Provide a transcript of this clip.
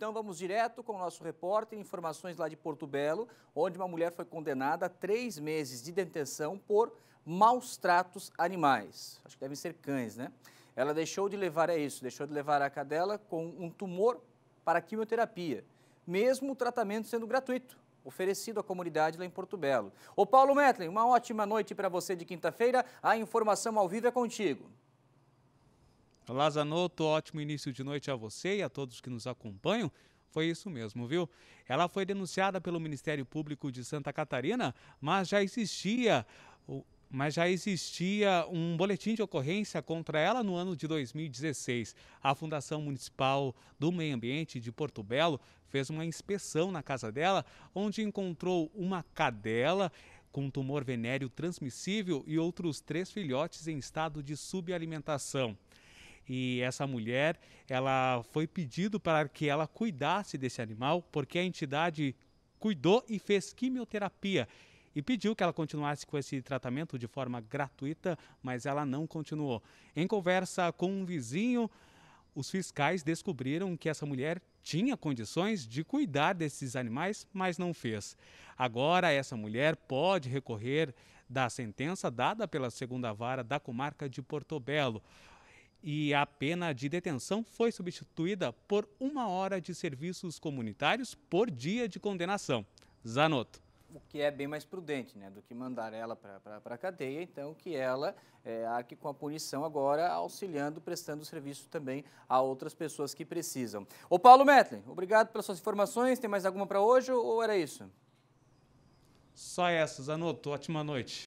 Então vamos direto com o nosso repórter, informações lá de Porto Belo, onde uma mulher foi condenada a três meses de detenção por maus tratos animais. Acho que devem ser cães, né? Ela deixou de levar, é isso, deixou de levar a cadela com um tumor para quimioterapia, mesmo o tratamento sendo gratuito, oferecido à comunidade lá em Porto Belo. Ô Paulo Metlin, uma ótima noite para você de quinta-feira, a informação ao vivo é contigo. Lazanotto, ótimo início de noite a você e a todos que nos acompanham. Foi isso mesmo, viu? Ela foi denunciada pelo Ministério Público de Santa Catarina, mas já existia mas já existia um boletim de ocorrência contra ela no ano de 2016. A Fundação Municipal do Meio Ambiente de Porto Belo fez uma inspeção na casa dela, onde encontrou uma cadela com tumor venéreo transmissível e outros três filhotes em estado de subalimentação e essa mulher, ela foi pedido para que ela cuidasse desse animal, porque a entidade cuidou e fez quimioterapia e pediu que ela continuasse com esse tratamento de forma gratuita, mas ela não continuou. Em conversa com um vizinho, os fiscais descobriram que essa mulher tinha condições de cuidar desses animais, mas não fez. Agora, essa mulher pode recorrer da sentença dada pela segunda vara da comarca de Portobelo. E a pena de detenção foi substituída por uma hora de serviços comunitários por dia de condenação. Zanotto o que é bem mais prudente né, do que mandar ela para a cadeia, então que ela é, arque com a punição agora, auxiliando, prestando serviço também a outras pessoas que precisam. Ô Paulo Metlin, obrigado pelas suas informações, tem mais alguma para hoje ou era isso? Só essa, Zanotto, ótima noite.